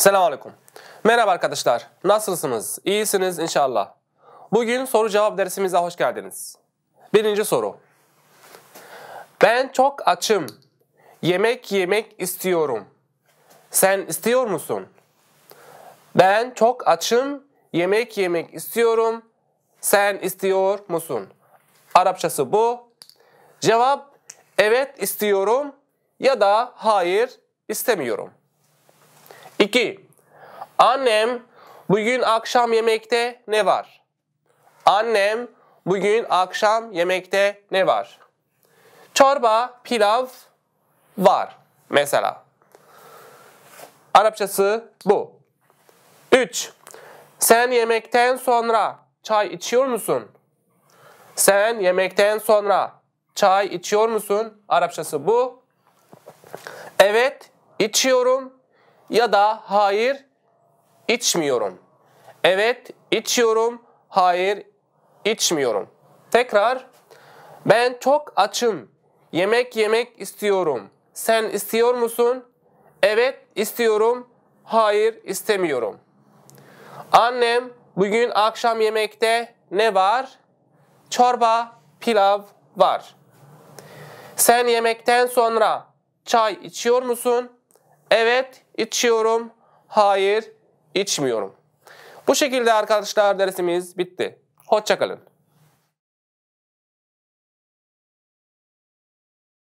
Selamun Aleyküm. Merhaba arkadaşlar. Nasılsınız? İyisiniz inşallah. Bugün soru cevap dersimize hoş geldiniz. Birinci soru. Ben çok açım. Yemek yemek istiyorum. Sen istiyor musun? Ben çok açım. Yemek yemek istiyorum. Sen istiyor musun? Arapçası bu. Cevap evet istiyorum ya da hayır istemiyorum. 2. Annem bugün akşam yemekte ne var? Annem bugün akşam yemekte ne var? Çorba, pilav var mesela. Arapçası bu. 3. Sen yemekten sonra çay içiyor musun? Sen yemekten sonra çay içiyor musun? Arapçası bu. Evet, içiyorum ya da hayır içmiyorum. Evet içiyorum, hayır içmiyorum. Tekrar ben çok açım. Yemek yemek istiyorum. Sen istiyor musun? Evet istiyorum. Hayır istemiyorum. Annem bugün akşam yemekte ne var? Çorba, pilav var. Sen yemekten sonra çay içiyor musun? Evet içiyorum. Hayır içmiyorum. Bu şekilde arkadaşlar dersimiz bitti. Hoşçakalın.